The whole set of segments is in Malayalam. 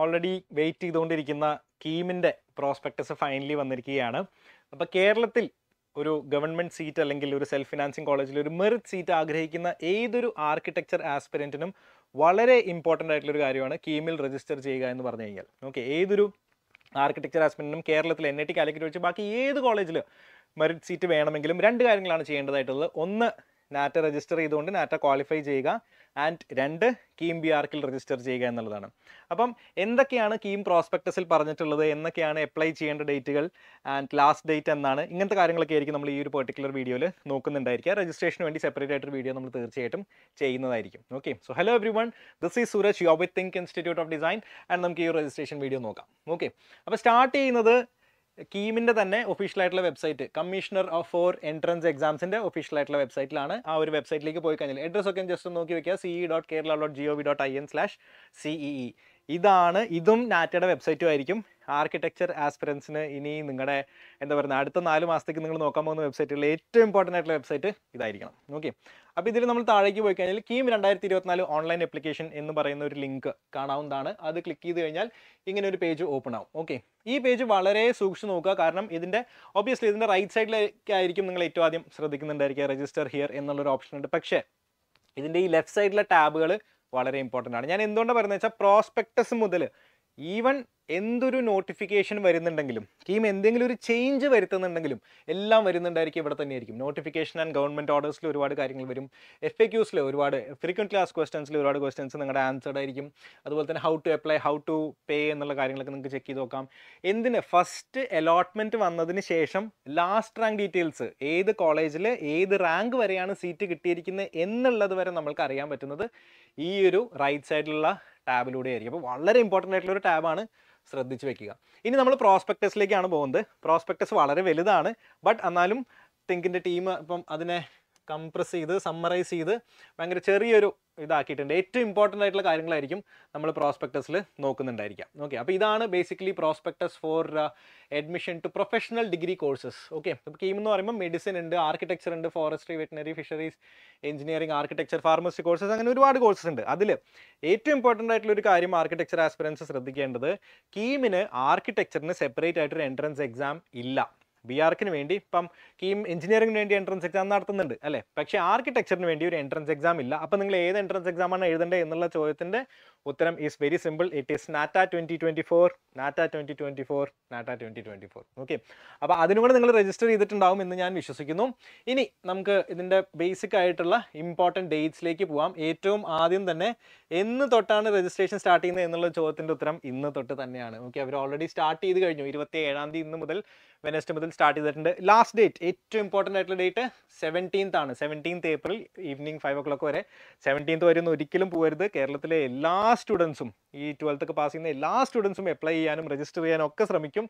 ഓൾറെഡി വെയിറ്റ് ചെയ്തുകൊണ്ടിരിക്കുന്ന കീമിൻ്റെ പ്രോസ്പെക്ടസ് ഫൈനലി വന്നിരിക്കുകയാണ് അപ്പോൾ കേരളത്തിൽ ഒരു ഗവൺമെൻറ് സീറ്റ് അല്ലെങ്കിൽ ഒരു സെൽഫ് ഫിനാൻസിങ് കോളേജിൽ ഒരു മെറിറ്റ് സീറ്റ് ആഗ്രഹിക്കുന്ന ഏതൊരു ആർക്കിടെക്ചർ ആസ്പിരൻറ്റിനും വളരെ ഇമ്പോർട്ടൻ്റ് ആയിട്ടുള്ളൊരു കാര്യമാണ് കീമിൽ രജിസ്റ്റർ ചെയ്യുക എന്ന് പറഞ്ഞു കഴിഞ്ഞാൽ ഓക്കെ ഏതൊരു ആർക്കിടെക്ചർ ആസ്പിരൻറ്റിനും കേരളത്തിൽ എൻ ഐ ടി കാലിക്കറ്റ് വെച്ച് ബാക്കി ഏത് കോളേജിൽ മെറിറ്റ് സീറ്റ് വേണമെങ്കിലും രണ്ട് കാര്യങ്ങളാണ് ചെയ്യേണ്ടതായിട്ടുള്ളത് ഒന്ന് നാറ്റ രജിസ്റ്റർ ചെയ്തുകൊണ്ട് നാറ്റ ക്വാളിഫൈ ചെയ്യുക ആൻഡ് രണ്ട് കീം ബി ആർക്കിൽ രജിസ്റ്റർ ചെയ്യുക എന്നുള്ളതാണ് അപ്പം എന്തൊക്കെയാണ് കീം പ്രോസ്പെക്ടസിൽ പറഞ്ഞിട്ടുള്ളത് എന്നൊക്കെയാണ് അപ്ലൈ ചെയ്യേണ്ട ഡേറ്റുകൾ ആൻഡ് ലാസ്റ്റ് ഡേറ്റ് എന്നാണ് ഇങ്ങനത്തെ കാര്യങ്ങളൊക്കെ ആയിരിക്കും നമ്മൾ ഈ ഒരു പെർട്ടിക്കുലർ വീഡിയോയിൽ നോക്കുന്നുണ്ടായിരിക്കുക രജിസ്ട്രേഷന് വേണ്ടി സെപ്പറേറ്റ് ആയിട്ടൊരു വീഡിയോ നമ്മൾ തീർച്ചയായിട്ടും ചെയ്യുന്നതായിരിക്കും okay so hello everyone this is Suraj യോ with Think Institute of Design and നമുക്ക് ഈ രജിസ്ട്രേഷൻ വീഡിയോ നോക്കാം ഓക്കെ അപ്പോൾ സ്റ്റാർട്ട് ചെയ്യുന്നത് കീമിൻ്റെ തന്നെ ഒഫീഷ്യൽ ആയിട്ടുള്ള website commissioner of for entrance എക്സാംസിൻ്റെ ഒഫീഷ്യൽ ആയിട്ടുള്ള വെബ്സൈറ്റിലാണ് ആ ഒരു വെബ്സൈറ്റിലേക്ക് പോയി കഴിഞ്ഞാൽ അഡ്രസ് ഒക്കെ ജസ്റ്റ് നോക്കി വെക്കുക e dot Kerala dot G O V dot I N slash e ഇതാണ് ഇതും നാറ്റയുടെ വെബ്സൈറ്റും ആയിരിക്കും ആർക്കിടെക്ചർ ആസ്പിറൻസിന് ഇനി നിങ്ങളുടെ എന്താ പറയുക അടുത്ത നാല് മാസത്തേക്ക് നിങ്ങൾ നോക്കാൻ പോകുന്ന വെബ്സൈറ്റുകൾ ഏറ്റവും ഇമ്പോർട്ടൻ്റ് ആയിട്ടുള്ള വെബ്സൈറ്റ് ഇതായിരിക്കണം ഓക്കെ അപ്പോൾ ഇതിൽ നമ്മൾ താഴേക്ക് പോയി കഴിഞ്ഞാൽ കീം രണ്ടായിരത്തി ഇരുപത്തിനാല് ഓൺലൈൻ അപ്ലിക്കേഷൻ എന്ന് പറയുന്ന ഒരു ലിങ്ക് കാണാവുന്നതാണ് അത് ക്ലിക്ക് ചെയ്ത് കഴിഞ്ഞാൽ ഇങ്ങനെ ഒരു പേജ് ഓപ്പൺ ആവും ഓക്കെ ഈ പേജ് വളരെ സൂക്ഷിച്ച് നോക്കുക കാരണം ഇതിൻ്റെ ഒബ്വിയസ്ലി ഇതിൻ്റെ റൈറ്റ് സൈഡിലേക്കായിരിക്കും നിങ്ങൾ ഏറ്റവും ആദ്യം ശ്രദ്ധിക്കുന്നുണ്ടായിരിക്കുക രജിസ്റ്റർ ഹിയർ എന്നുള്ളൊരു ഓപ്ഷൻ ഉണ്ട് പക്ഷേ ഇതിൻ്റെ ഈ ലെഫ്റ്റ് സൈഡിലെ ടാബുകൾ വളരെ ഇമ്പോർട്ടൻ്റ് ആണ് ഞാൻ എന്തുകൊണ്ടാണ് പറയുന്നത് വെച്ചാൽ പ്രോസ്പെക്ടസ് മുതൽ ഈവൻ എന്തൊരു നോട്ടിഫിക്കേഷൻ വരുന്നുണ്ടെങ്കിലും സ്കീം എന്തെങ്കിലും ഒരു ചേഞ്ച് വരുത്തുന്നുണ്ടെങ്കിലും എല്ലാം വരുന്നുണ്ടായിരിക്കും ഇവിടെ തന്നെയായിരിക്കും നോട്ടിഫിക്കേഷൻ ആൻഡ് ഗവൺമെൻറ് ഓർഡേഴ്സിൽ ഒരുപാട് കാര്യങ്ങൾ വരും എഫ് എ ക്യൂസിൽ ഒരുപാട് ഫ്രീക്വൻറ്റ് ക്ലാസ് ക്വസ്റ്റൻസിൽ ഒരുപാട് ക്വസ്റ്റൻസ് നിങ്ങളുടെ ആൻസർഡ് ആയിരിക്കും അതുപോലെ തന്നെ how to apply how to pay എന്നുള്ള കാര്യങ്ങളൊക്കെ നിങ്ങൾക്ക് ചെക്ക് ചെയ്ത് നോക്കാം എന്തിന് ഫസ്റ്റ് അലോട്ട്മെൻറ്റ് വന്നതിന് ശേഷം ലാസ്റ്റ് റാങ്ക് ഡീറ്റെയിൽസ് ഏത് കോളേജിൽ ഏത് റാങ്ക് വരെയാണ് സീറ്റ് കിട്ടിയിരിക്കുന്നത് എന്നുള്ളത് വരെ നമ്മൾക്ക് അറിയാൻ പറ്റുന്നത് ഈ ഒരു റൈറ്റ് സൈഡിലുള്ള ടാബിലൂടെ ആയിരിക്കും അപ്പോൾ വളരെ ഇമ്പോർട്ടൻ്റ് ആയിട്ടുള്ള ഒരു ടാബാണ് ശ്രദ്ധിച്ച് വെക്കുക ഇനി നമ്മൾ പ്രോസ്പെക്ടസിലേക്കാണ് പോകുന്നത് പ്രോസ്പെക്ടസ് വളരെ വലുതാണ് ബട്ട് എന്നാലും തിങ്കിൻ്റെ ടീം ഇപ്പം അതിനെ കംപ്രസ് ചെയ്ത് സമ്മറൈസ് ചെയ്ത് ഭയങ്കര ചെറിയൊരു ഇതാക്കിയിട്ടുണ്ട് ഏറ്റവും ഇമ്പോർട്ടൻ്റ് ആയിട്ടുള്ള കാര്യങ്ങളായിരിക്കും നമ്മൾ പ്രോസ്പെക്ടസിൽ നോക്കുന്നുണ്ടായിരിക്കാം ഓക്കെ അപ്പോൾ ഇതാണ് basically prospectus for admission to professional degree courses okay അപ്പോൾ കീം എന്ന് പറയുമ്പോൾ മെഡിസിൻ ഉണ്ട് ആർക്കിടെക്ചർ ഉണ്ട് forestry veterinary fisheries engineering architecture pharmacy courses അങ്ങനെ ഒരുപാട് കോഴ്സസ് ഉണ്ട് അതിൽ ഏറ്റവും ഇമ്പോർട്ടൻ്റ് ആയിട്ടുള്ള ഒരു കാര്യം ആർക്കിടെക്ചർ ആസ്പിറൻസ് ശ്രദ്ധിക്കേണ്ടത് കീമിന് ആർക്കിടെക്ചറിന് സെപ്പറേറ്റ് ആയിട്ടൊരു എൻട്രൻസ് എക്സാം ഇല്ല ബി ആർക്കിന് വേണ്ടി ഇപ്പം കീം എഞ്ചിനീയറിംഗിന് വേണ്ടി എൻട്രൻസ് എക്സാം നടത്തുന്നുണ്ട് അല്ലേ പക്ഷേ ആർക്കിടെക്ചറിന് വേണ്ടി ഒരു എൻട്രൻസ് എക്സാം ഇല്ല അപ്പോൾ നിങ്ങൾ ഏത് എൻട്രൻസ് എക്സാമാണ് എഴുതേണ്ടത് എന്നുള്ള ചോദ്യത്തിൻ്റെ ഉത്തരം is very simple it is NATA twenty twenty four NATA twenty twenty four NATA twenty twenty four okay അപ്പോൾ അതിനും കൂടെ നിങ്ങൾ രജിസ്റ്റർ ചെയ്തിട്ടുണ്ടാവും എന്ന് ഞാൻ വിശ്വസിക്കുന്നു ഇനി നമുക്ക് ഇതിൻ്റെ ബേസിക് ആയിട്ടുള്ള ഇമ്പോർട്ടൻറ്റ് ഡേറ്റ്സിലേക്ക് പോവാം ഏറ്റവും ആദ്യം തന്നെ എന്ന് തൊട്ടാണ് രജിസ്ട്രേഷൻ സ്റ്റാർട്ട് ചെയ്യുന്നത് എന്നുള്ള ചോദ്യത്തിൻ്റെ ഉത്തരം ഇന്ന് തൊട്ട് തന്നെയാണ് ഓക്കെ അവർ ഓൾറെഡി സ്റ്റാർട്ട് ചെയ്ത് കഴിഞ്ഞു ഇരുപത്തി ഏഴാം തീയതി ഇന്ന് മുതൽ വെനസ്ഡേ മുതൽ സ്റ്റാർട്ട് ചെയ്തിട്ടുണ്ട് ലാസ്റ്റ് ഡേറ്റ് ഏറ്റവും ഇമ്പോർട്ടൻ്റ് ആയിട്ടുള്ള ഡേറ്റ് സെവൻറ്റീൻത്ത് ആണ് seventeenth April evening five o'clock വരെ സെവൻറ്റീൻത്ത് വരെ ഒന്നും ഒരിക്കലും പോകരുത് കേരളത്തിലെ എല്ലാ സ്റ്റുഡൻസും ഈ ട്വൽത്ത് ഒക്കെ പാസ് ചെയ്യുന്ന എല്ലാ സ്റ്റുഡൻസും അപ്ലൈ ചെയ്യാനും രജിസ്റ്റർ ചെയ്യാനും ഒക്കെ ശ്രമിക്കും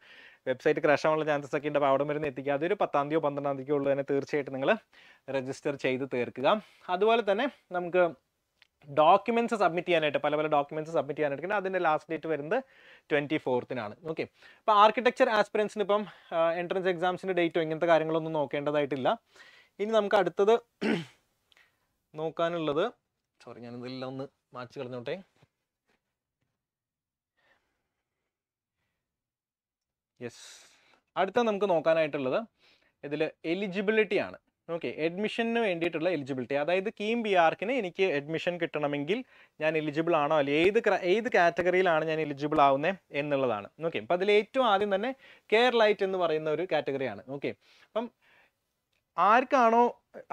വെബ്സൈറ്റ് ക്രാഷ് ആവാനുള്ള ചാൻസസ് ഒക്കെ ഉണ്ട് അപ്പോൾ അവിടെ വരുന്ന എത്തിക്കുക അതൊരു പത്താം തീയതിയോ പന്ത്രണ്ടാം തീയതിയോ ഉള്ളതിനെ തന്നെ തീർച്ചയായിട്ടും നിങ്ങൾ രജിസ്റ്റർ ചെയ്ത് തീർക്കുക അതുപോലെ തന്നെ നമുക്ക് ഡോക്യുമെന്റ്സ് സബ്മിറ്റ് ചെയ്യാനായിട്ട് പല പല ഡോക്യുമെന്റ്സ് സബ്മിറ്റ് ചെയ്യാനായിട്ട് അതിൻ്റെ ലാസ്റ്റ് ഡേറ്റ് വരുന്നത് ട്വൻറ്റി ഫോർത്തിനാണ് ഓക്കെ അപ്പോൾ ആർക്കിടെക്ചർ ആസ്പിറൻസിന് ഇപ്പം എൻട്രൻസ് എക്സാംസിൻ്റെ ഡേറ്റോ ഇങ്ങനത്തെ കാര്യങ്ങളൊന്നും നോക്കേണ്ടതായിട്ടില്ല ഇനി നമുക്ക് അടുത്തത് നോക്കാനുള്ളത് സോറി ഞാൻ ഇതെല്ലാം ഒന്ന് മാച്ച് കളഞ്ഞോട്ടെ യെസ് അടുത്ത നമുക്ക് നോക്കാനായിട്ടുള്ളത് ഇതിൽ എലിജിബിലിറ്റി ആണ് ഓക്കെ അഡ്മിഷന് വേണ്ടിയിട്ടുള്ള എലിജിബിലിറ്റി അതായത് കീം ബി ആർക്കിന് എനിക്ക് അഡ്മിഷൻ കിട്ടണമെങ്കിൽ ഞാൻ എലിജിബിൾ ആണോ അല്ലെങ്കിൽ ഏത് ഏത് കാറ്റഗറിയിലാണ് ഞാൻ എലിജിബിൾ ആവുന്നത് എന്നുള്ളതാണ് ഓക്കെ അപ്പം അതിൽ ഏറ്റവും ആദ്യം തന്നെ കേരളൈറ്റ് എന്ന് പറയുന്ന ഒരു കാറ്റഗറിയാണ് ഓക്കെ അപ്പം ആർക്കാണോ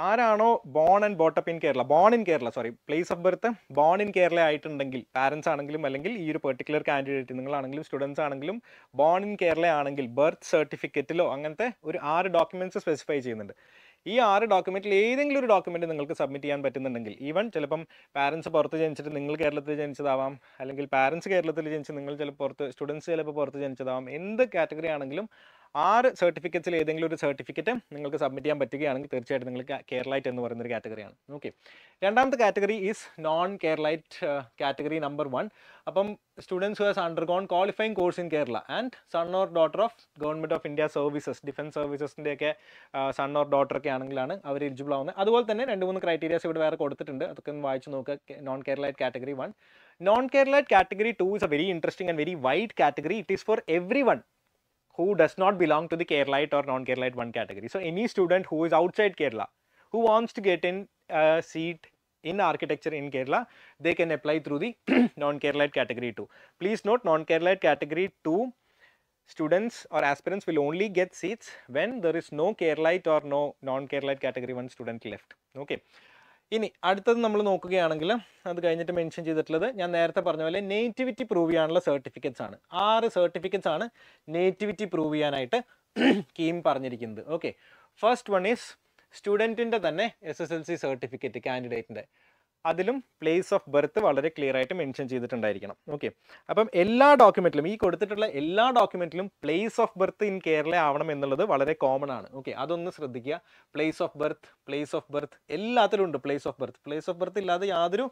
ആരാണോ born and brought up in Kerala born in Kerala sorry place of birth born in Kerala ആയിട്ടുണ്ടെങ്കിൽ പാരൻസ് ആണെങ്കിലും അല്ലെങ്കിൽ ഈ ഒരു പെർട്ടിക്കുലർ കാൻഡിഡേറ്റ് നിങ്ങളാണെങ്കിലും സ്റ്റുഡൻസ് ആണെങ്കിലും ബോൺ ഇൻ കേരള ആണെങ്കിൽ ബർത്ത് സർട്ടിഫിക്കറ്റിലോ അങ്ങനത്തെ ഒരു ആറ് ഡോക്യുമെന്റ്സ് സ്പെസിഫൈ ചെയ്യുന്നുണ്ട് ഈ ആറ് ഡോക്യുമെൻറ്റിൽ ഏതെങ്കിലും ഒരു ഡോക്യുമെൻറ്റ് നിങ്ങൾക്ക് സബ്മിറ്റ് ചെയ്യാൻ പറ്റുന്നുണ്ടെങ്കിൽ ഈവൻ ചിലപ്പം പാരൻസ് പുറത്ത് ജനിച്ചിട്ട് നിങ്ങൾ കേരളത്തിൽ ജനിച്ചതാവാം അല്ലെങ്കിൽ പാരൻസ് കേരളത്തിൽ ജനിച്ച് നിങ്ങൾ ചിലപ്പോൾ പുറത്ത് സ്റ്റുഡൻസ് ചിലപ്പോൾ പുറത്ത് ജനിച്ചതാവാം എന്ത് കാറ്റഗറി ആണെങ്കിലും ആറ് സർട്ടിഫിക്കറ്റ്സിൽ ഏതെങ്കിലും ഒരു സർട്ടിഫിക്കറ്റ് നിങ്ങൾക്ക് സബ്മിറ്റ് ചെയ്യാൻ പറ്റുകയാണെങ്കിൽ തീർച്ചയായിട്ടും നിങ്ങൾക്ക് കേരളൈറ്റ് എന്ന് പറയുന്ന ഒരു കാറ്റഗറിയാണ് ഓക്കെ രണ്ടാമത്തെ category is non Keralite category number one അപ്പം students who has undergone qualifying course in Kerala and son or daughter of government of India services defence ഒക്കെ സൺ ഓർ ഡോട്ടറൊക്കെ ആണെങ്കിലാണ് അവർ എലിജിബിൾ ആവുന്നത് അതുപോലെ തന്നെ രണ്ട് മൂന്ന് ക്രൈറ്റീരിയാസ് ഇവിടെ വേറെ കൊടുത്തിട്ടുണ്ട് അതൊക്കെ ഒന്ന് വായിച്ച് നോക്കുക non Keralite category one non Keralite category two is a very interesting and very wide category it is for everyone who does not belong to the Keralite or non-Keralite 1 category. So any student who is outside Kerala, who wants to get in a seat in architecture in Kerala, they can apply through the non-Keralite category 2. Please note non-Keralite category 2 students or aspirants will only get seats when there is no Keralite or no non-Keralite category 1 student left. Okay. ഇനി അടുത്തത് നമ്മൾ നോക്കുകയാണെങ്കിൽ അത് കഴിഞ്ഞിട്ട് മെൻഷൻ ചെയ്തിട്ടുള്ളത് ഞാൻ നേരത്തെ പറഞ്ഞ പോലെ നേറ്റിവിറ്റി പ്രൂവ് ചെയ്യാനുള്ള സർട്ടിഫിക്കറ്റ്സ് ആണ് ആറ് സർട്ടിഫിക്കറ്റ്സ് ആണ് നേറ്റിവിറ്റി പ്രൂവ് ചെയ്യാനായിട്ട് കീം പറഞ്ഞിരിക്കുന്നത് ഓക്കെ ഫസ്റ്റ് വൺ ഈസ് സ്റ്റുഡൻറ്റിൻ്റെ തന്നെ S S L C certificate കാൻഡിഡേറ്റിൻ്റെ അതിലും പ്ലേസ് ഓഫ് ബർത്ത് വളരെ ക്ലിയർ ആയിട്ട് മെൻഷൻ ചെയ്തിട്ടുണ്ടായിരിക്കണം ഓക്കെ അപ്പം എല്ലാ ഡോക്യുമെൻറ്റിലും ഈ കൊടുത്തിട്ടുള്ള എല്ലാ ഡോക്യുമെൻറ്റിലും place of birth in Kerala ആവണം എന്നുള്ളത് വളരെ കോമൺ ആണ് ഓക്കെ അതൊന്ന് ശ്രദ്ധിക്കുക place of birth place of birth എല്ലാത്തിലും ഉണ്ട് place of birth place of birth ഇല്ലാതെ യാതൊരു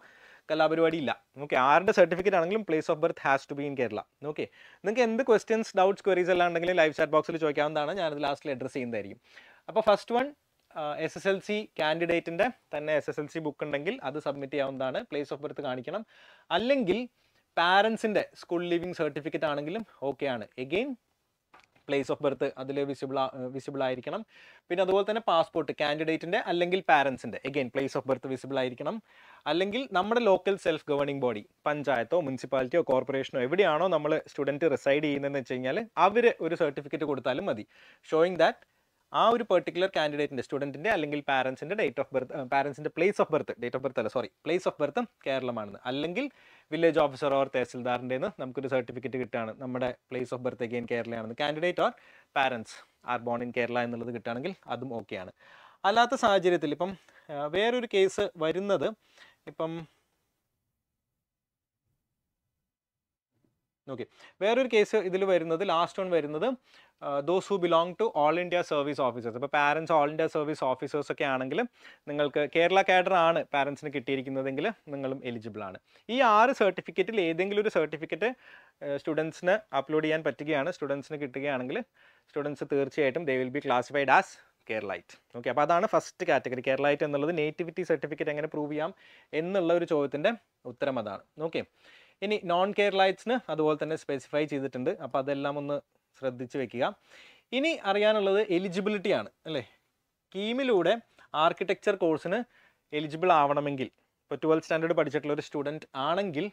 കലാപരിപാടി ഇല്ല ഓക്കെ ആരുടെ സർട്ടിഫിക്കറ്റ് ആണെങ്കിലും place of birth has to be in Kerala okay നിങ്ങൾക്ക് എന്ത് ക്വസ്റ്റ്യൻസ് ഡൗട്ട്സ് ക്വറീസ് എല്ലാം ഉണ്ടെങ്കിലും ലൈവ് ചാറ്റ് ബോക്സിൽ ചോദിക്കാവുന്നതാണ് ഞാനത് ലാസ്റ്റിൽ അഡ്രസ്സ് ചെയ്യുന്നതായിരിക്കും അപ്പോൾ first one S S L C കാൻഡിഡേറ്റിൻ്റെ തന്നെ S S L C book ഉണ്ടെങ്കിൽ അത് സബ്മിറ്റ് ചെയ്യാവുന്നതാണ് പ്ലേസ് ഓഫ് ബർത്ത് കാണിക്കണം അല്ലെങ്കിൽ പാരൻസിൻ്റെ സ്കൂൾ ലിവിംഗ് സർട്ടിഫിക്കറ്റ് ആണെങ്കിലും ആണ് എഗെയിൻ പ്ലേസ് ഓഫ് ബർത്ത് അതിൽ വിസിബിൾ വിസിബിൾ ആയിരിക്കണം പിന്നെ അതുപോലെ തന്നെ പാസ്പോർട്ട് കാൻഡിഡേറ്റിൻ്റെ അല്ലെങ്കിൽ പാരൻസിൻ്റെ again place of birth visible ആയിരിക്കണം അല്ലെങ്കിൽ നമ്മുടെ ലോക്കൽ സെൽഫ് ഗവേണിംഗ് ബോഡി പഞ്ചായത്തോ മുനിസിപ്പാലിറ്റിയോ കോർപ്പറേഷനോ എവിടെയാണോ നമ്മൾ സ്റ്റുഡൻറ്റ് റിസൈഡ് ചെയ്യുന്നതെന്ന് വെച്ച് കഴിഞ്ഞാൽ അവർ ഒരു സർട്ടിഫിക്കറ്റ് കൊടുത്താലും മതി ഷോയിങ് ദാറ്റ് ആ ഒരു പെർട്ടിക്കുലർ കാൻഡിഡേറ്റിൻ്റെ സ്റ്റുഡൻറ്റിൻ്റെ അല്ലെങ്കിൽ പാരൻസിൻ്റെ ഡേറ്റ് ഓഫ് ബർത്ത് പാരൻസിൻ്റെ place of birth date of birth അല്ല സോറി പ്ലേസ് ഓഫ് ബർത്ത് കേരളമാണെന്ന് അല്ലെങ്കിൽ വില്ലേജ് ഓഫീസർ ഓർ തഹസിൽദാറിൻ്റെ നിന്ന് നമുക്കൊരു സർട്ടിഫിക്കറ്റ് കിട്ടുകയാണ് നമ്മുടെ പ്ലേസ് ഓഫ് ബർത്ത് അഗെയിൻ കേരളയാണെന്ന് candidate or parents are born in Kerala എന്നുള്ളത് കിട്ടുകയാണെങ്കിൽ അതും ഓക്കെയാണ് അല്ലാത്ത സാഹചര്യത്തിൽ ഇപ്പം വേറൊരു കേസ് വരുന്നത് ഇപ്പം ഓക്കെ വേറൊരു കേസ് ഇതിൽ വരുന്നത് ലാസ്റ്റ് വൺ വരുന്നത് those who belong to all India service officers അപ്പോൾ parents all India service officers ഒക്കെ ആണെങ്കിൽ നിങ്ങൾക്ക് കേരള കാഡർ ആണ് പാരൻസിന് കിട്ടിയിരിക്കുന്നതെങ്കിൽ നിങ്ങളും എലിജിബിൾ ആണ് ഈ ആറ് സർട്ടിഫിക്കറ്റിൽ ഏതെങ്കിലും ഒരു സർട്ടിഫിക്കറ്റ് സ്റ്റുഡൻസിന് അപ്ലോഡ് ചെയ്യാൻ പറ്റുകയാണ് സ്റ്റുഡൻസിന് കിട്ടുകയാണെങ്കിൽ സ്റ്റുഡൻസ് തീർച്ചയായിട്ടും they will be classified as Keralite okay അപ്പോൾ അതാണ് ഫസ്റ്റ് കാറ്റഗറി കേരളൈറ്റ് എന്നുള്ളത് നേറ്റിവിറ്റി സർട്ടിഫിക്കറ്റ് എങ്ങനെ പ്രൂവ് ചെയ്യാം എന്നുള്ള ഒരു ചോദ്യത്തിൻ്റെ ഉത്തരം അതാണ് ഓക്കെ ഇനി നോൺ കേരളൈറ്റ്സിന് അതുപോലെ തന്നെ സ്പെസിഫൈ ചെയ്തിട്ടുണ്ട് അപ്പോൾ അതെല്ലാം ഒന്ന് ശ്രദ്ധിച്ച് വെക്കുക ഇനി അറിയാനുള്ളത് എലിജിബിലിറ്റിയാണ് അല്ലേ കീമിലൂടെ ആർക്കിടെക്ചർ കോഴ്സിന് എലിജിബിൾ ആവണമെങ്കിൽ ഇപ്പോൾ ട്വൽത്ത് സ്റ്റാൻഡേർഡ് പഠിച്ചിട്ടുള്ള ഒരു സ്റ്റുഡൻറ്റ് ആണെങ്കിൽ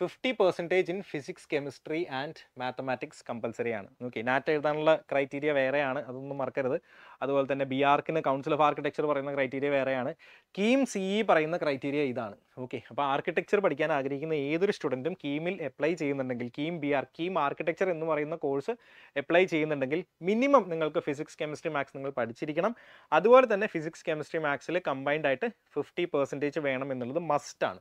fifty percentage in physics chemistry and mathematics compulsory ആണ് ഓക്കെ നാറ്റ് എഴുതാനുള്ള ക്രൈറ്റീരിയ വേറെയാണ് അതൊന്നും മറക്കരുത് അതുപോലെ തന്നെ ബി ആർക്കിന് കൗൺസിൽ ഓഫ് ആർക്കിടെക്ചർ പറയുന്ന ക്രൈറ്റീരിയ വേറെയാണ് കീം സി ഇ പറയുന്ന ക്രൈറ്റീരിയ ഇതാണ് ഓക്കെ അപ്പോൾ ആർക്കിടെക്ചർ പഠിക്കാൻ ആഗ്രഹിക്കുന്ന ഏതൊരു സ്റ്റുഡൻറ്റും കീമിൽ അപ്ലൈ ചെയ്യുന്നുണ്ടെങ്കിൽ KEAM B R KEAM architecture എന്ന് പറയുന്ന കോഴ്സ് അപ്ലൈ ചെയ്യുന്നുണ്ടെങ്കിൽ മിനിമം നിങ്ങൾക്ക് ഫിസിക്സ് കെമിസ്ട്രി മാത്സ് നിങ്ങൾ പഠിച്ചിരിക്കണം അതുപോലെ തന്നെ ഫിസിക്സ് കെമിസ്ട്രി മാത്സിൽ കമ്പൈൻഡ് ആയിട്ട് ഫിഫ്റ്റി പെർസെൻറ്റേജ് വേണം എന്നുള്ളത് മസ്റ്റാണ്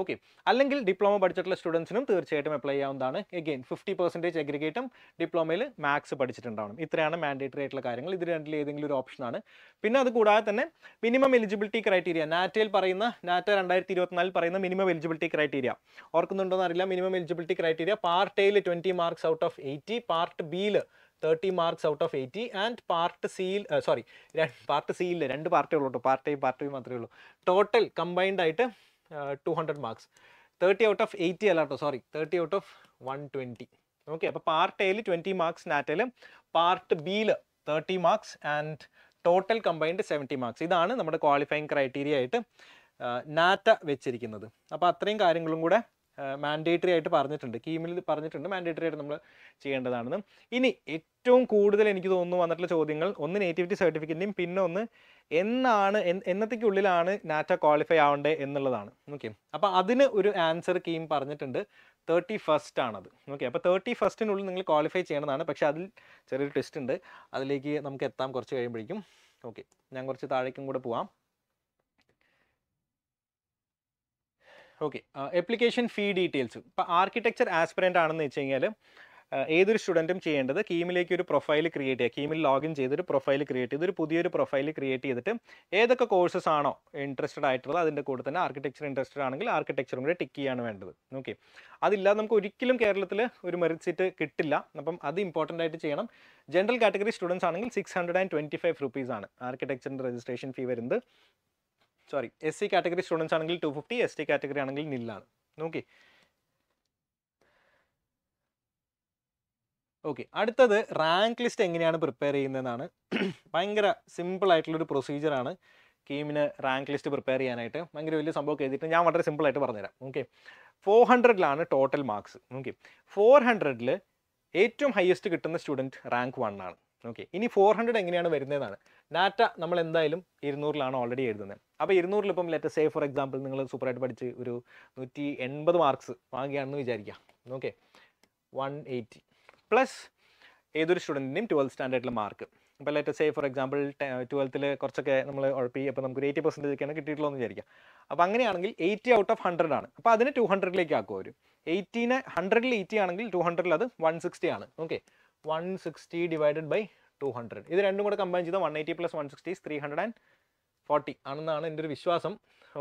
ഓക്കെ അല്ലെങ്കിൽ ഡിപ്ലോമ പഠിച്ചിട്ടുള്ള സ്റ്റുഡൻസിനും തീർച്ചയായിട്ടും അപ്ലൈ ചെയ്യാവുന്നതാണ് എഗെയിൻ ഫിഫ്റ്റി പെർസെൻറ്റേജ് എഗ്രിഗേറ്റും ഡിപ്ലോമയിൽ മാത്സ് പഠിച്ചിട്ടുണ്ടാവണം ഇത്രയാണ് മാൻഡേറ്ററി ആയിട്ടുള്ള കാര്യങ്ങൾ ഇത് രണ്ടിൽ ഏതെങ്കിലും ഒരു ഓപ്ഷനാണ് പിന്നെ അത് കൂടാതെ തന്നെ മിനിമം എലിജിബിലിറ്റി ക്രൈറ്റീരിയ നാറ്റയിൽ പറയുന്ന നാറ്റ രണ്ടായിരത്തി ഇരുപത്തിനാലിൽ പറയുന്ന മിനിമം എലിജിബിലിറ്റി ക്രൈറ്റീരിയ ഓർക്കുന്നുണ്ടോ എന്നറിയില്ല മിനിമം എലിജിബിലിറ്റി ക്രൈറ്റീരിയ പാർട്ട് എയിൽ twenty marks out of eighty part ബിയിൽ thirty marks out of eighty and part സിയിൽ സോറി പാർട്ട് സിയിൽ രണ്ട് പാർട്ടേ ഉള്ളൂ കേട്ടോ പാർട്ട് എ പാർട്ട് ബി മാത്രമേ ഉള്ളൂ ടോട്ടൽ കമ്പൈൻഡ് ആയിട്ട് 200 marks thirty out of eighty അല്ല കേട്ടോ sorry thirty out of one twenty okay അപ്പോൾ പാർട്ട് എയിൽ ട്വൻറ്റി മാർക്സ് നാറ്റിൽ പാർട്ട് ബിയിൽ thirty marks and total combined seventy marks ഇതാണ് നമ്മുടെ ക്വാളിഫയിങ് ക്രൈറ്റീരിയ ആയിട്ട് നാറ്റ വെച്ചിരിക്കുന്നത് അപ്പോൾ അത്രയും കാര്യങ്ങളും കൂടെ മാൻഡേറ്ററി ആയിട്ട് പറഞ്ഞിട്ടുണ്ട് കീമിൽ പറഞ്ഞിട്ടുണ്ട് മാൻഡേറ്ററി ആയിട്ട് നമ്മൾ ചെയ്യേണ്ടതാണെന്ന് ഇനി ഏറ്റവും കൂടുതൽ എനിക്ക് തോന്നുന്നു വന്നിട്ടുള്ള ചോദ്യങ്ങൾ ഒന്ന് നേറ്റിവിറ്റി സർട്ടിഫിക്കറ്റിൻ്റെയും പിന്നെ ഒന്ന് എന്നാണ് എന്നത്തേക്കുള്ളിലാണ് നാറ്റ ക്വാളിഫൈ ആവേണ്ടത് എന്നുള്ളതാണ് ഓക്കെ അപ്പോൾ അതിന് ഒരു ആൻസർ കീം പറഞ്ഞിട്ടുണ്ട് തേർട്ടി ഫസ്റ്റ് ആണത് ഓക്കെ അപ്പോൾ തേർട്ടി ഫസ്റ്റിനുള്ളിൽ നിങ്ങൾ ക്വാളിഫൈ ചെയ്യേണ്ടതാണ് പക്ഷേ അതിൽ ചെറിയൊരു ടെസ്റ്റ് ഉണ്ട് അതിലേക്ക് നമുക്ക് എത്താം കുറച്ച് കഴിയുമ്പോഴേക്കും ഓക്കെ ഞാൻ കുറച്ച് താഴേക്കും കൂടെ പോവാം ഓക്കെ അപ്ലിക്കേഷൻ ഫീ ഡീറ്റെയിൽസ് ഇപ്പോൾ ആർക്കിടെക്ചർ ആസ്പിറൻ്റ് ആണെന്ന് വെച്ച് കഴിഞ്ഞാൽ ഏതൊരു സ്റ്റുഡൻറ്റും ചെയ്യേണ്ടത് കീമിലേക്ക് ഒരു പ്രൊഫൈൽ ക്രിയേറ്റ് ചെയ്യുക കീമിൽ ലോഗിൻ ചെയ്തൊരു പ്രൊഫൈൽ ക്രിയേറ്റ് ചെയ്തൊരു പുതിയൊരു പ്രൊഫൈൽ ക്രിയേറ്റ് ചെയ്തിട്ട് ഏതൊക്കെ കോഴ്സസ് ആണോ ഇൻട്രസ്റ്റഡ് ആയിട്ടുള്ളത് അതിൻ്റെ കൂടെ തന്നെ ആർക്കിടെക്ചർ ഇൻട്രസ്റ്റഡ് ആണെങ്കിൽ ആർക്കിടെക്ചറും കൂടെ ടിക്ക് ചെയ്യാണ് വേണ്ടത് ഓക്കെ അതില്ലാതെ നമുക്ക് ഒരിക്കലും കേരളത്തിൽ ഒരു മെറിറ്റ് സീറ്റ് കിട്ടില്ല അപ്പം അത് ഇമ്പോർട്ടൻ്റ് ആയിട്ട് ചെയ്യണം ജനറൽ കാറ്റഗറി സ്റ്റുഡൻസ് ആണെങ്കിൽ six hundred and twenty five റുപ്പീസാണ് ആർക്കിടെക്ചറിൻ്റെ രജിസ്ട്രേഷൻ ഫീ വരുന്നത് sorry S C category students ആണെങ്കിൽ two fifty S T category ആണെങ്കിൽ നില്ലാണ് നോക്കി ഓക്കെ അടുത്തത് റാങ്ക് ലിസ്റ്റ് എങ്ങനെയാണ് പ്രിപ്പയർ ചെയ്യുന്നതെന്നാണ് ഭയങ്കര സിമ്പിൾ ആയിട്ടുള്ളൊരു പ്രൊസീജിയറാണ് കീമിന് റാങ്ക് ലിസ്റ്റ് പ്രിപ്പയർ ചെയ്യാനായിട്ട് ഭയങ്കര വലിയ സംഭവമൊക്കെ എഴുതിയിട്ട് ഞാൻ വളരെ സിമ്പിളായിട്ട് പറഞ്ഞുതരാം ഓക്കെ ഫോർ ഹൺഡ്രഡിലാണ് ടോട്ടൽ മാർക്സ് ഓക്കെ ഫോർ ഹൺഡ്രഡിൽ ഏറ്റവും ഹയസ്റ്റ് കിട്ടുന്ന സ്റ്റുഡൻറ്റ് റാങ്ക് വൺ ആണ് ഓക്കെ ഇനി ഫോർ ഹൺഡ്രഡ് എങ്ങനെയാണ് വരുന്നതെന്നാണ് ഡാറ്റ നമ്മൾ എന്തായാലും ഇരുന്നൂറിലാണ് ഓൾറെഡി എഴുതുന്നത് അപ്പോൾ ഇരുന്നൂറിൽ ഇപ്പം ലെറ്റർ സേ ഫോർ എക്സാമ്പിൾ നിങ്ങൾ സൂപ്പറായിട്ട് പഠിച്ച് ഒരു നൂറ്റി എൺപത് മാർക്സ് വാങ്ങുകയാണെന്ന് വിചാരിക്കാം ഓക്കെ വൺ എയ്റ്റി പ്ലസ് ഏതൊരു സ്റ്റുഡൻറ്റിനും ട്വൽത്ത് സ്റ്റാൻഡേർഡിലെ മാർക്ക് ഇപ്പോൾ ലെറ്റർ സേ ഫോർ എക്സാമ്പിൾ ട്വൽത്തിൽ കുറച്ചൊക്കെ നമ്മൾ ഉഴപ്പി അപ്പോൾ നമുക്ക് എയ്റ്റി പെർസെൻറ്റേജ് ഒക്കെയാണ് കിട്ടിയിട്ടുള്ളൂ വിചാരിക്കാം അപ്പോൾ അങ്ങനെയാണെങ്കിൽ എയ്റ്റി ഔട്ട് ഓഫ് ഹൺഡ്രഡാണ് ആണ് അപ്പോൾ അതിന് ടു ഹൺഡ്രഡിലേക്ക് ആക്കുമോ അവർ എയ്റ്റീനെ ഹൺഡ്രഡിൽ എയ്റ്റി ആണെങ്കിൽ ടു ഹൺഡ്രഡിൽ അത് വൺ സിക്സ്റ്റി ആണ് okay one sixty divided by two hundred ഇത് രണ്ടും കൂടെ കമ്പൈൻ ചെയ്താൽ one eighty plus one sixty three hundred and forty ആണെന്നാണ് എൻ്റെ ഒരു വിശ്വാസം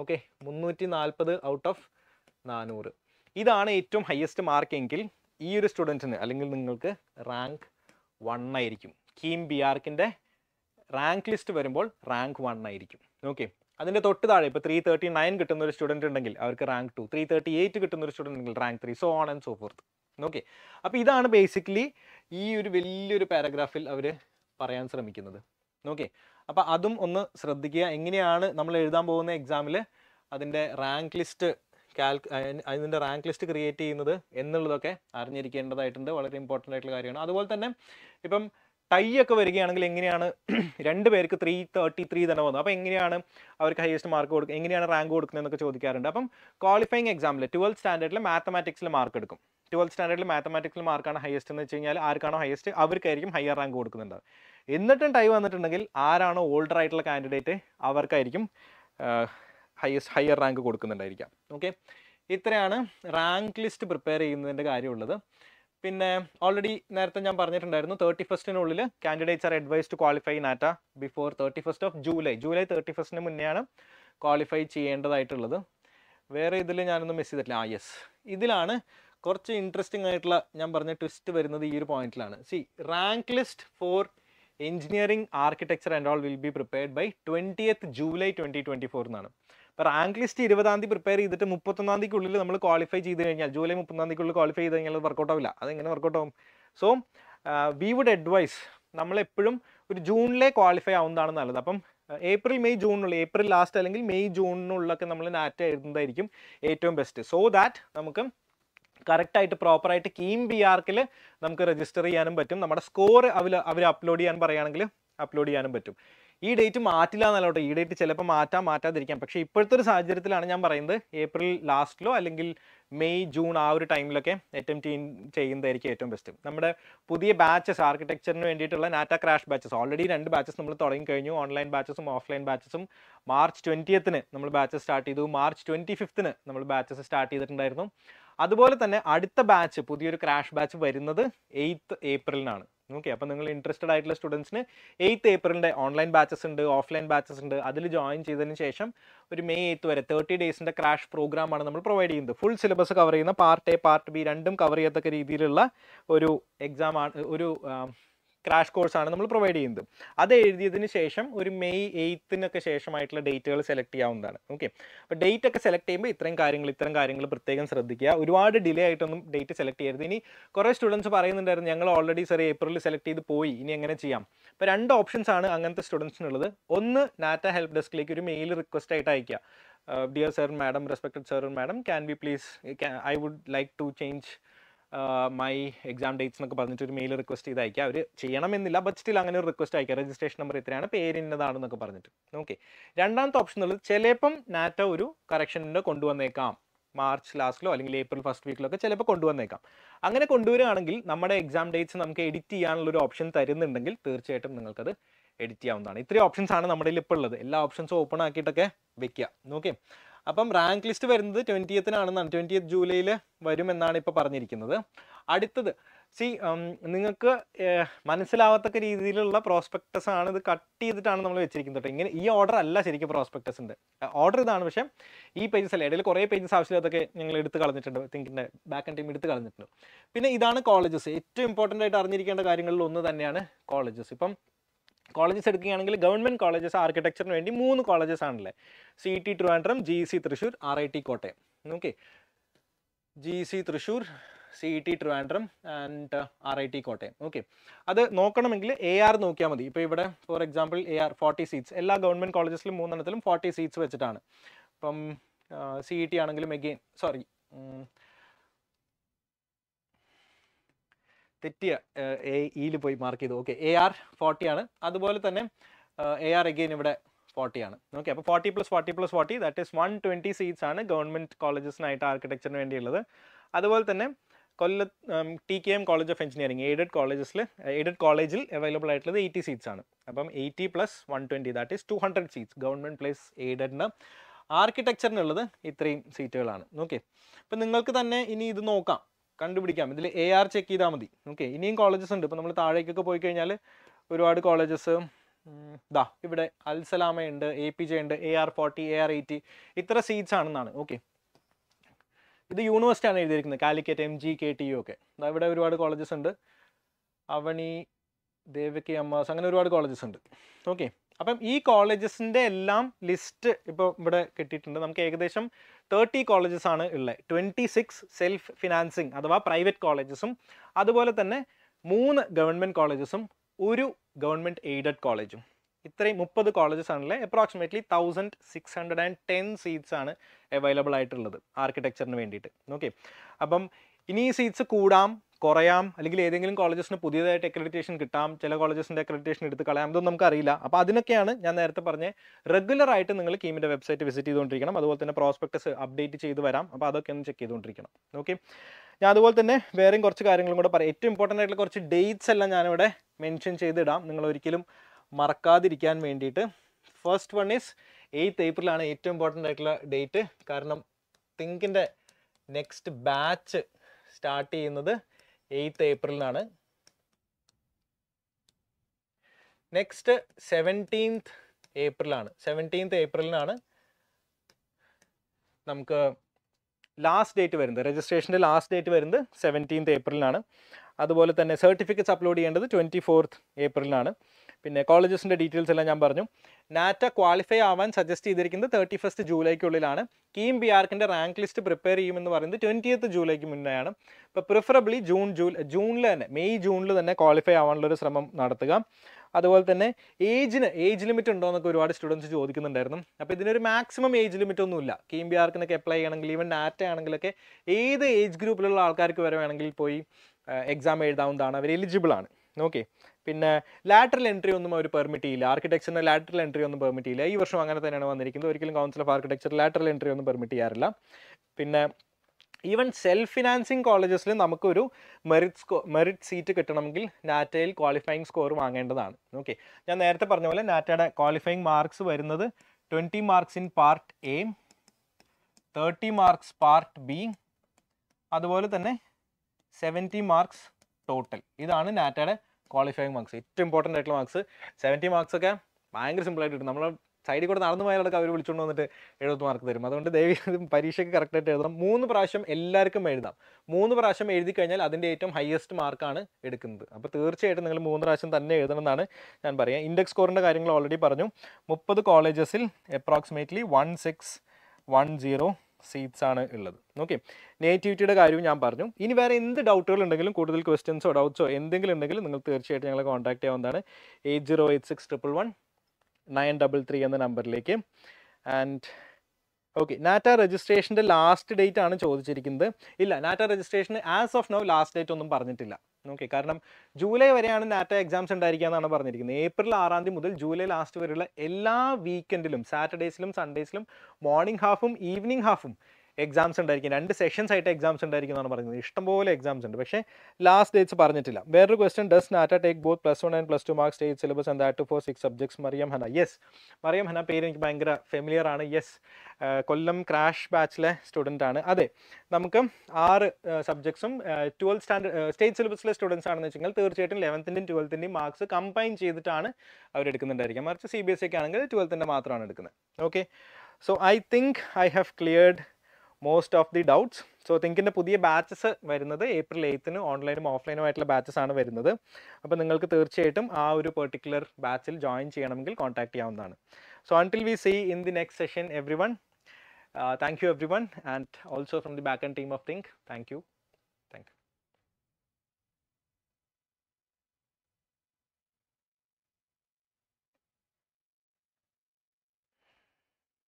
ഓക്കെ മുന്നൂറ്റി നാൽപ്പത് ഔട്ട് ഓഫ് നാനൂറ് ഇതാണ് ഏറ്റവും ഹയസ്റ്റ് മാർക്ക് എങ്കിൽ ഈ ഒരു സ്റ്റുഡൻറ്റിന് അല്ലെങ്കിൽ നിങ്ങൾക്ക് റാങ്ക് വൺ ആയിരിക്കും കീം ബി ആർക്കിൻ്റെ റാങ്ക് ലിസ്റ്റ് വരുമ്പോൾ റാങ്ക് വൺ ആയിരിക്കും ഓക്കെ അതിൻ്റെ തൊട്ട് താഴെ ഇപ്പോൾ ത്രീ തേർട്ടി നയൻ കിട്ടുന്ന ഒരു സ്റ്റുഡൻറ്റ് ഉണ്ടെങ്കിൽ അവർക്ക് rank two three thirty eight കിട്ടുന്ന ഒരു സ്റ്റുഡൻറ്റ് ഉണ്ടെങ്കിൽ rank three so on and so forth okay അപ്പോൾ ഇതാണ് ബേസിക്കലി ഈ ഒരു വലിയൊരു പാരഗ്രാഫിൽ അവർ പറയാൻ ശ്രമിക്കുന്നത് ഓക്കെ അപ്പോൾ അതും ഒന്ന് ശ്രദ്ധിക്കുക എങ്ങനെയാണ് നമ്മൾ എഴുതാൻ പോകുന്ന എക്സാമിൽ അതിൻ്റെ റാങ്ക് ലിസ്റ്റ് കാൽക്ക് അതിൻ്റെ റാങ്ക് ലിസ്റ്റ് ക്രിയേറ്റ് ചെയ്യുന്നത് എന്നുള്ളതൊക്കെ അറിഞ്ഞിരിക്കേണ്ടതായിട്ടുണ്ട് വളരെ ഇമ്പോർട്ടൻ്റ് ആയിട്ടുള്ള കാര്യമാണ് അതുപോലെ തന്നെ ഇപ്പം ടൈ ഒക്കെ വരികയാണെങ്കിൽ എങ്ങനെയാണ് രണ്ട് പേർക്ക് ത്രീ തേർട്ടി ത്രീ തന്നെ വന്നു അപ്പോൾ എങ്ങനെയാണ് അവർക്ക് ഹയസ്റ്റ് മാർക്ക് കൊടുക്കുക എങ്ങനെയാണ് റാങ്ക് കൊടുക്കുന്നത് എന്നൊക്കെ ചോദിക്കാറുണ്ട് അപ്പം ക്വാളിഫയിങ് എക്സാമിൽ ട്വൽത്ത് സ്റ്റാൻഡേർഡിൽ മാത്തമാറ്റിക്സിൽ മാർക്ക് എടുക്കും ട്വൽത്ത് സ്റ്റാൻഡേർഡിൽ മാത്തമാറ്റിക്കൽ മാർക്കാണ് ഹയസ്റ്റ് എന്ന് വെച്ച് കഴിഞ്ഞാൽ ആർക്കാണോ ഹയസ്റ്റ് അവർക്കായിരിക്കും ഹയർ റാങ്ക് കൊടുക്കുന്നുണ്ട് എന്നിട്ടും ടൈ വന്നിട്ടുണ്ടെങ്കിൽ ആരാണോ ഓൾഡർ ആയിട്ടുള്ള കാൻഡിഡേറ്റ് അവർക്കായിരിക്കും ഹയസ്റ്റ് ഹയർ റാങ്ക് കൊടുക്കുന്നുണ്ടായിരിക്കാം ഓക്കെ ഇത്രയാണ് റാങ്ക് ലിസ്റ്റ് പ്രിപ്പയർ ചെയ്യുന്നതിൻ്റെ കാര്യമുള്ളത് പിന്നെ ഓൾറെഡി നേരത്തെ ഞാൻ പറഞ്ഞിട്ടുണ്ടായിരുന്നു തേർട്ടി ഫസ്റ്റിനുള്ളിൽ candidates are advised to qualify NATA before thirty first of July July thirty ഫസ്റ്റിന് മുന്നെയാണ് ക്വാളിഫൈ ചെയ്യേണ്ടതായിട്ടുള്ളത് വേറെ ഇതിൽ ഞാനൊന്നും മിസ് ചെയ്തിട്ടില്ല ആ ah, യെസ് ഇതിലാണ് കുറച്ച് ഇൻട്രസ്റ്റിംഗ് ആയിട്ടുള്ള ഞാൻ പറഞ്ഞ ട്വിസ്റ്റ് വരുന്നത് ഈ ഒരു പോയിന്റിലാണ് C rank list for engineering architecture and all will be prepared by twentieth July twenty twenty four എന്നാണ് അപ്പോൾ റാങ്ക് ലിസ്റ്റ് ഇരുപതാം തീയതി പ്രിപ്പയർ ചെയ്തിട്ട് മുപ്പത്തൊന്നാം തീയതിക്കുള്ളിൽ നമ്മൾ ക്വാളിഫൈ ചെയ്ത് കഴിഞ്ഞാൽ ജൂലൈ മുപ്പത്തൊന്നാം തീയതിക്കുള്ളിൽ ക്വാളിഫൈ ചെയ്ത് കഴിഞ്ഞാൽ വർക്കൗട്ട് ആവില്ല അതെങ്ങനെ വർക്കൗട്ട് ആവും സോ വി വുഡ് അഡ്വൈസ് നമ്മളെപ്പോഴും ഒരു ജൂണിലെ ക്വാളിഫൈ ആവുന്നതാണ് നല്ലത് അപ്പം ഏപ്രിൽ മെയ് ജൂണിനുള്ള ഏപ്രിൽ ലാസ്റ്റ് അല്ലെങ്കിൽ മെയ് ജൂണിനുള്ളൊക്കെ നമ്മൾ നാറ്റ എഴുതുന്നതായിരിക്കും ഏറ്റവും ബെസ്റ്റ് സോ ദാറ്റ് നമുക്ക് കറക്റ്റായിട്ട് പ്രോപ്പറായിട്ട് കീം ബി ആർക്കിൽ നമുക്ക് രജിസ്റ്റർ ചെയ്യാനും പറ്റും നമ്മുടെ സ്കോർ അവർ അവർ അപ്ലോഡ് ചെയ്യാൻ പറയുകയാണെങ്കിൽ അപ്ലോഡ് ചെയ്യാനും പറ്റും ഈ ഡേറ്റ് മാറ്റില്ല എന്നല്ലോട്ടെ ഈ ഡേറ്റ് ചിലപ്പോൾ മാറ്റാൻ മാറ്റാതിരിക്കാം പക്ഷേ ഇപ്പോഴത്തെ ഒരു സാഹചര്യത്തിലാണ് ഞാൻ പറയുന്നത് ഏപ്രിൽ ലാസ്റ്റിലോ അല്ലെങ്കിൽ മെയ് ജൂൺ ആ ഒരു ടൈമിലൊക്കെ അറ്റംപ്റ്റ് ചെയ്യുന്നതായിരിക്കും ഏറ്റവും ബെസ്റ്റ് നമ്മുടെ പുതിയ ബാച്ചസ് ആർക്കിടെക്ചറിന് വേണ്ടിയിട്ടുള്ള നാറ്റ ക്രാഷ് ബാച്ചസ് ഓൾറെഡി രണ്ട് ബാച്ചസ് നമ്മൾ തുടങ്ങി കഴിഞ്ഞു ഓൺലൈൻ ബാച്ചസും ഓഫ്ലൈൻ ബാച്ചസും മാർച്ച് ട്വൻറ്റിയത്തിന് നമ്മൾ ബാച്ചസ് സ്റ്റാർട്ട് ചെയ്തു മാർച്ച് ട്വൻറ്റി നമ്മൾ ബാച്ചസ് സ്റ്റാർട്ട് ചെയ്തിട്ടുണ്ടായിരുന്നു അതുപോലെ തന്നെ അടുത്ത ബാച്ച് പുതിയൊരു ക്രാഷ് ബാച്ച് വരുന്നത് എയ്ത്ത് ഏപ്രിലിനാണ് ഓക്കെ അപ്പോൾ നിങ്ങൾ ഇൻട്രസ്റ്റഡ് ആയിട്ടുള്ള സ്റ്റുഡൻസിന് എയ്ത്ത് ഏപ്രിലിൻ്റെ ഓൺലൈൻ ബാച്ചസ് ഉണ്ട് ഓഫ്ലൈൻ ബാച്ചസ് ഉണ്ട് അതിൽ ജോയിൻ ചെയ്തതിന് ശേഷം ഒരു മെയ് എയ്ത്ത് വരെ തേർട്ടി ഡേയ്സിൻ്റെ ക്രാഷ് പ്രോഗ്രാമാണ് നമ്മൾ പ്രൊവൈഡ് ചെയ്യുന്നത് ഫുൾ സിലബസ് കവർ ചെയ്യുന്ന പാർട്ട് എ പാർട്ട് ബി രണ്ടും കവർ ചെയ്യത്തക്ക രീതിയിലുള്ള ഒരു എക്സാം ഒരു ക്രാഷ് കോഴ്സാണ് നമ്മൾ പ്രൊവൈഡ് ചെയ്യുന്നത് അത് എഴുതിയതിന് ശേഷം ഒരു മെയ് എയ്ത്തിനൊക്കെ ശേഷമായിട്ടുള്ള ഡേറ്റുകൾ സെലക്ട് ചെയ്യാവുന്നതാണ് ഓക്കെ അപ്പോൾ ഡേറ്റ് ഒക്കെ സെലക്ട് ചെയ്യുമ്പോൾ ഇത്രയും കാര്യങ്ങൾ ഇത്തരം കാര്യങ്ങൾ പ്രത്യേകം ശ്രദ്ധിക്കുക ഒരുപാട് ഡിലേ ആയിട്ടൊന്നും ഡേറ്റ് സെലക്ട് ചെയ്യരുത് ഇനി കുറേ സ്റ്റുഡൻസ് പറയുന്നുണ്ടായിരുന്നു ഞങ്ങൾ ഓൾറെഡി സാർ ഏപ്രിലിൽ സെലക്ട് ചെയ്ത് പോയി ഇനി എങ്ങനെ ചെയ്യാം അപ്പോൾ രണ്ട് ഓപ്ഷൻസ് ആണ് അങ്ങനത്തെ സ്റ്റുഡൻസിനുള്ളത് ഒന്ന് നാറ്റ ഹെൽപ്പ് ഡെസ്കിലേക്ക് ഒരു മെയിൽ റിക്വസ്റ്റ് ആയിട്ട് അയക്കുക dear sir madam respected sir madam can be please I would like to change my exam dates എന്നൊക്കെ പറഞ്ഞിട്ട് ഒരു മെയിൽ റിക്വസ്റ്റ് ചെയ്ത് അയക്കുക അവർ ചെയ്യണമെന്നില്ല ബട്ട് സ്റ്റിൽ അങ്ങനെ ഒരു റിക്വസ്റ്റ് അയക്കുക രജിസ്ട്രേഷൻ നമ്പർ ഇത്രയാണ് പേര് പറഞ്ഞിട്ട് ഓക്കെ രണ്ടാമത്തെ ഓപ്ഷൻ ഉള്ളത് ചിലപ്പം നാറ്റ ഒരു കറക്ഷനിൻ്റെ കൊണ്ടുവന്നേക്കാം മാർച്ച് ലാസ്റ്റിലോ അല്ലെങ്കിൽ ഏപ്രിൽ ഫസ്റ്റ് വീക്കിലൊക്കെ ചിലപ്പോൾ കൊണ്ടുവന്നേക്കാം അങ്ങനെ കൊണ്ടുവരികയാണെങ്കിൽ നമ്മുടെ എക്സാം ഡേറ്റ്സ് നമുക്ക് എഡിറ്റ് ചെയ്യാനുള്ള ഒരു ഓപ്ഷൻ തരുന്നുണ്ടെങ്കിൽ തീർച്ചയായിട്ടും നിങ്ങൾക്കത് എഡിറ്റ് ചെയ്യാവുന്നതാണ് ഇത്രയും ഓപ്ഷൻസ് ആണ് നമ്മുടെ ഇപ്പോൾ ഉള്ളത് എല്ലാ ഓപ്ഷൻസും ഓപ്പൺ ആക്കിയിട്ടൊക്കെ വെക്കുക ഓക്കെ അപ്പം റാങ്ക് ലിസ്റ്റ് വരുന്നത് ട്വൻറ്റിയത്തിനാണെന്നാണ് എത്ത് ജൂലൈയിൽ വരുമെന്നാണ് ഇപ്പോൾ പറഞ്ഞിരിക്കുന്നത് അടുത്തത് സി നിങ്ങൾക്ക് മനസ്സിലാവാത്തക്ക രീതിയിലുള്ള പ്രോസ്പെക്ടസ് ആണ് ഇത് കട്ട് ചെയ്തിട്ടാണ് നമ്മൾ വെച്ചിരിക്കുന്നത് കേട്ടോ ഇങ്ങനെ ഈ ഓർഡർ അല്ല ശരിക്കും ഉണ്ട് ഓർഡർ ഇതാണ് പക്ഷേ ഈ പേജസ് അല്ല ഇടയിൽ കുറേ പേജസ് ആവശ്യമില്ലാത്തൊക്കെ ഞങ്ങൾ എടുത്ത് കളഞ്ഞിട്ടുണ്ട് തിങ്കിൻ്റെ ബാക്ക് ആൻഡ് ടീം എടുത്ത് കളഞ്ഞിട്ടുണ്ട് പിന്നെ ഇതാണ് കോളേജസ് ഏറ്റവും ഇമ്പോർട്ടൻ്റ് ആയിട്ട് അറിഞ്ഞിരിക്കേണ്ട കാര്യങ്ങളിൽ ഒന്ന് തന്നെയാണ് കോളേജസ് ഇപ്പം കോളേജസ് എടുക്കുകയാണെങ്കിൽ ഗവൺമെൻറ് കോളേജസ് ആർക്കിടെക്ചറിന് വേണ്ടി മൂന്ന് കോളേജസ് ആണല്ലേ C T Trivandrum G C Thrissur R I T Kottayam okay G C Thrissur C T Trivandrum and R I T Kottayam okay അത് നോക്കണമെങ്കിൽ എ ആർ നോക്കിയാൽ മതി ഇപ്പോൾ ഇവിടെ for example A R forty seats എല്ലാ ഗവൺമെൻറ് കോളേജസിലും മൂന്നെണ്ണത്തിലും ഫോർട്ടി സീറ്റ്സ് വെച്ചിട്ടാണ് ഇപ്പം സി ഇ ടി ആണെങ്കിലും എഗെയിൻ സോറി തെറ്റിയ എ ഇയിൽ പോയി മാർക്ക് ചെയ്തു ഓക്കെ എ ആർ ഫോർട്ടി ആണ് അതുപോലെ തന്നെ എ ആർ എഗെയിൻ ഇവിടെ ഫോർട്ടിയാണ് ഓക്കെ അപ്പോൾ forty plus forty plus forty that is one twenty seats ആണ് ഗവൺമെൻറ് കോളേജസിനായിട്ട് ആർക്കിടെക്ചറിന് വേണ്ടിയുള്ളത് അതുപോലെ തന്നെ കൊല്ല T K M college of engineering aided കോളേജസിൽ എയ്ഡഡ് കോളേജിൽ അവൈലബിൾ ആയിട്ടുള്ളത് എയ്റ്റി സീറ്റ്സ് ആണ് അപ്പം eighty plus one twenty that is two hundred seats government place എയ്ഡഡിന് ആർക്കിടെക്ചറിനുള്ളത് ഇത്രയും സീറ്റുകളാണ് ഓക്കെ അപ്പം നിങ്ങൾക്ക് തന്നെ ഇനി ഇത് നോക്കാം കണ്ടുപിടിക്കാം ഇതിൽ എ ആർ ചെക്ക് ചെയ്താൽ മതി ഓക്കെ ഇനിയും കോളേജസ് ഉണ്ട് ഇപ്പോൾ നമ്മൾ താഴേക്കൊക്കെ പോയി കഴിഞ്ഞാൽ ഒരുപാട് കോളേജസ് ദാ ഇവിടെ ഉണ്ട് എ പി ജെ ഉണ്ട് A R forty A R eighty ഇത്ര സീറ്റ്സ് ആണെന്നാണ് ഓക്കെ ഇത് യൂണിവേഴ്സിറ്റി ആണ് എഴുതിയിരിക്കുന്നത് Calicut M G K T U ഒക്കെ ഇവിടെ ഒരുപാട് കോളേജസ് ഉണ്ട് അവണി ദേവകി അമ്മാസ് അങ്ങനെ ഒരുപാട് കോളേജസ് ഉണ്ട് ഓക്കെ അപ്പം ഈ കോളേജസിൻ്റെ എല്ലാം ലിസ്റ്റ് ഇപ്പോൾ ഇവിടെ കിട്ടിയിട്ടുണ്ട് നമുക്ക് ഏകദേശം തേർട്ടി കോളേജസ് ആണ് ഉള്ളത് ട്വൻറ്റി സിക്സ് സെൽഫ് ഫിനാൻസിങ് അഥവാ പ്രൈവറ്റ് കോളേജസും അതുപോലെ തന്നെ മൂന്ന് ഗവൺമെൻറ് കോളേജസും ഒരു ഗവൺമെൻറ് എയ്ഡഡ് കോളേജും ഇത്രയും മുപ്പത് കോളേജസ് ആണല്ലേ approximately thousand six hundred and ten seats ആണ് അവൈലബിൾ ആയിട്ടുള്ളത് ആർക്കിടെക്ചറിന് വേണ്ടിയിട്ട് ഓക്കെ അപ്പം ഇനി സീറ്റ്സ് കൂടാം കുറയാം അല്ലെങ്കിൽ ഏതെങ്കിലും കോളേജസിന് പുതിയതായിട്ട് അക്രഡിറ്റേഷൻ കിട്ടാം ചില കോളേജസിൻ്റെ അക്രഡിറ്റേഷൻ എടുത്ത് കളയാം അതൊന്നും നമുക്കറിയില്ല അപ്പോൾ അതിനൊക്കെയാണ് ഞാൻ നേരത്തെ പറഞ്ഞ റെഗുലർ ആയിട്ട് നിങ്ങൾ കീമിൻ്റെ വെബ്സൈറ്റ് വിസിറ്റ് ചെയ്തുകൊണ്ടിരിക്കണം അതുപോലെ തന്നെ പ്രോസ്പെക്ടസ് അപ്ഡേറ്റ് ചെയ്ത് വരാം അപ്പോൾ അതൊക്കെ ഒന്ന് ചെക്ക് ചെയ്തുകൊണ്ടിരിക്കണം ഓക്കെ ഞാൻ അതുപോലെ തന്നെ വേറെയും കുറച്ച് കാര്യങ്ങളും കൂടെ പറയാം ഏറ്റവും ഇമ്പോർട്ടൻ്റ് ആയിട്ടുള്ള കുറച്ച് ഡേറ്റ്സ് എല്ലാം ഞാനിവിടെ മെൻഷൻ ചെയ്തിടാം നിങ്ങൾ ഒരിക്കലും മറക്കാതിരിക്കാൻ വേണ്ടിയിട്ട് ഫസ്റ്റ് വൺ ഈസ് എയ്ത്ത് ഏപ്രിലാണ് ഏറ്റവും ഇമ്പോർട്ടൻ്റ് ആയിട്ടുള്ള ഡേറ്റ് കാരണം തിങ്കിൻ്റെ നെക്സ്റ്റ് ബാച്ച് സ്റ്റാർട്ട് ചെയ്യുന്നത് എയ്ത്ത് ഏപ്രിലിനാണ് നെക്സ്റ്റ് സെവൻറ്റീൻത്ത് ഏപ്രിലാണ് സെവൻറ്റീൻത്ത് ഏപ്രിലിനാണ് നമുക്ക് ലാസ്റ്റ് ഡേറ്റ് വരുന്നത് രജിസ്ട്രേഷൻ്റെ ലാസ്റ്റ് ഡേറ്റ് വരുന്നത് സെവൻറ്റീൻത്ത് ഏപ്രിലിനാണ് അതുപോലെ തന്നെ സർട്ടിഫിക്കറ്റ്സ് അപ്ലോഡ് ചെയ്യേണ്ടത് ട്വൻറ്റി ഫോർത്ത് ഏപ്രിലിനാണ് പിന്നെ കോളേജസിൻ്റെ ഡീറ്റെയിൽസ് എല്ലാം ഞാൻ പറഞ്ഞു നാറ്റ ക്വാളിഫൈ ആവാൻ സജസ്റ്റ് ചെയ്തിരിക്കുന്നത് തേർട്ടി ഫസ്റ്റ് ജൂലൈക്കുള്ളിലാണ് കീം ബി ആർക്കിൻ്റെ റാങ്ക് ലിസ്റ്റ് പ്രിപ്പയർ ചെയ്യുമെന്ന് പറയുന്നത് ട്വൻറ്റിയത്ത് ജൂലൈക്ക് മുന്നെയാണ് ഇപ്പോൾ പ്രിഫറബ്ലി ജൂൺ ജൂൺ ജൂണിൽ തന്നെ മെയ് ജൂണിൽ തന്നെ ക്വാളിഫൈ ആവാനുള്ളൊരു ശ്രമം നടത്തുക അതുപോലെ തന്നെ ഏജിന് ഏജ് ലിമിറ്റ് ഉണ്ടോ എന്നൊക്കെ ഒരുപാട് സ്റ്റുഡൻസ് ചോദിക്കുന്നുണ്ടായിരുന്നു അപ്പോൾ ഇതിനൊരു മാക്സിമം ഏജ് ലിമിറ്റ് ഒന്നുമില്ല കീം ബി ആർക്കിനൊക്കെ അപ്ലൈ ചെയ്യണമെങ്കിൽ ഈവൻ നാറ്റ ആണെങ്കിലൊക്കെ ഏത് ഏജ് ഗ്രൂപ്പിലുള്ള ആൾക്കാർക്ക് വരെ വേണമെങ്കിൽ പോയി എക്സാം എഴുതാവുന്നതാണ് അവർ എലിജിബിൾ ആണ് ഓക്കെ പിന്നെ ലാറ്ററൽ എൻട്രി ഒന്നും അവർ പെർമിറ്റ് ചെയ്യില്ല ആർക്കിടെക്ചറിന് ലാറ്ററൽ എൻട്രി ഒന്നും പെർമിറ്റ് ചെയ്യില്ല ഈ വർഷം അങ്ങനെ തന്നെയാണ് വന്നിരിക്കുന്നത് ഒരിക്കലും council of architecture lateral entry ഒന്നും പെർമിറ്റ് ചെയ്യാറില്ല പിന്നെ ഈവൻ സെൽഫ് ഫിനാൻസിങ് കോളേജസിൽ നമുക്കൊരു മെറിറ്റ് സ്കോ മെറിറ്റ് സീറ്റ് കിട്ടണമെങ്കിൽ നാറ്റയിൽ ക്വാളിഫയിങ് സ്കോർ വാങ്ങേണ്ടതാണ് ഓക്കെ ഞാൻ നേരത്തെ പറഞ്ഞ പോലെ നാറ്റയുടെ ക്വാളിഫയിങ് മാർക്സ് വരുന്നത് twenty marks in part A thirty marks part B അതുപോലെ തന്നെ സെവൻറ്റി മാർക്സ് ടോട്ടൽ ഇതാണ് നാറ്റയുടെ ക്വാളിഫയിങ് മാർക്സ് ഏറ്റവും ഇമ്പോർട്ടൻ്റ് ആയിട്ടുള്ള മാർക്സ് സെവൻറ്റി മാർക്സ് ഒക്കെ ഭയങ്കര സിമ്പിളായിട്ട് കിട്ടും നമ്മൾ സൈഡിൽ കൂടെ നടന്നു പോയാലൊക്കെ അവർ വിളിച്ചുകൊണ്ട് വന്നിട്ട് എഴുപത് മാർക്ക് തരും അതുകൊണ്ട് ദേവി പരീക്ഷയ്ക്ക് കറക്റ്റായിട്ട് എഴുതണം മൂന്ന് പ്രാവശ്യം എല്ലാവർക്കും എഴുതാം മൂന്ന് പ്രാവശ്യം എഴുതി കഴിഞ്ഞാൽ അതിൻ്റെ ഏറ്റവും ഹയസ്റ്റ് മാർക്കാണ് എടുക്കുന്നത് അപ്പോൾ തീർച്ചയായിട്ടും നിങ്ങൾ മൂന്ന് പ്രാവശ്യം തന്നെ എഴുതണം എന്നാണ് ഞാൻ പറയുക ഇൻഡെക്സ് സ്കോറിൻ്റെ കാര്യങ്ങൾ ഓൾറെഡി പറഞ്ഞു മുപ്പത് കോളേജസിൽ approximately one six one zero seats ആണ് ഉള്ളത് ഓക്കെ നേറ്റിവിറ്റിയുടെ കാര്യവും ഞാൻ പറഞ്ഞു ഇനി വേറെ എന്ത് ഡൗട്ടുകൾ ഉണ്ടെങ്കിലും കൂടുതൽ ക്വസ്റ്റ്യൻസോ ഡൗട്ട്സോ എന്തെങ്കിലും ഉണ്ടെങ്കിലും നിങ്ങൾ തീർച്ചയായിട്ടും ഞങ്ങളെ കോൺടാക്ട് ചെയ്യാവുന്നതാണ് eight zero eight six triple one nine double three എന്ന നമ്പറിലേക്ക് ആൻഡ് ഓക്കെ നാറ്റ രജിസ്ട്രേഷൻ്റെ ലാസ്റ്റ് ഡേറ്റ് ആണ് ചോദിച്ചിരിക്കുന്നത് ഇല്ല NATA registration as of now last date ഒന്നും പറഞ്ഞിട്ടില്ല ഓക്കെ കാരണം ജൂലൈ വരെയാണ് നാറ്റ എക്സാംസ് ഉണ്ടായിരിക്കുക എന്നാണ് പറഞ്ഞിരിക്കുന്നത് ഏപ്രിൽ ആറാം തീയതി മുതൽ ജൂലൈ ലാസ്റ്റ് വരെയുള്ള എല്ലാ വീക്കെൻഡിലും സാറ്റർഡേസിലും സൺഡേസിലും മോർണിംഗ് ഹാഫും ഈവനിങ് ഹാഫും എക്സാംസ് ഉണ്ടായിരിക്കും രണ്ട് സെഷൻസ് ആയിട്ട് എക്സാംസ് ഉണ്ടായിരിക്കും എന്നാണ് പറയുന്നത് ഇഷ്ടംപോലെ എക്സാംസ് ഉണ്ട് പക്ഷേ ലാസ്റ്റ് ഡേറ്റ്സ് പറഞ്ഞിട്ടില്ല വേറൊരു question does NATA take both plus one and plus two mark state syllabus and that for six subjects Mariyam Hana yes Mariyam Hana പേര് എനിക്ക് ഭയങ്കര ഫെമിലിയർ ആണ് യെസ് കൊല്ലം ക്രാഷ് ബാച്ചിലെ സ്റ്റുഡൻ്റ് ആണ് അതെ നമുക്ക് ആറ് സബ്ജക്ട്സും ട്വൽത്ത് സ്റ്റാൻഡേർഡ് സ്റ്റേറ്റ് സിലബസിലെ സ്റ്റുഡൻസ് ആണെന്ന് വെച്ചാൽ തീർച്ചയായിട്ടും ലെവൻത്തിൻ്റെയും ട്വൽത്തിൻ്റെയും മാർക്സ് കമ്പൈൻ ചെയ്തിട്ടാണ് അവർ എടുക്കുന്നുണ്ടായിരിക്കുക മറിച്ച് സി ബി എസ് ഒക്കെ ആണെങ്കിൽ ട്വൽത്തിൻ്റെ മാത്രമാണ് എടുക്കുന്നത് okay so I think I have cleared most of the doubts so തിങ്കിൻ്റെ പുതിയ ബാച്ചസ് വരുന്നത് ഏപ്രിൽ എയ്ത്തിന് ഓൺലൈനും ഓഫ്ലൈനും ആയിട്ടുള്ള ബാച്ചസ് ആണ് വരുന്നത് അപ്പോൾ നിങ്ങൾക്ക് തീർച്ചയായിട്ടും ആ ഒരു പെർട്ടിക്കുലർ ബാച്ചിൽ ജോയിൻ ചെയ്യണമെങ്കിൽ കോൺടാക്ട് ചെയ്യാവുന്നതാണ് so until we see in the next session everyone thank you everyone and also from the back and team of Think thank U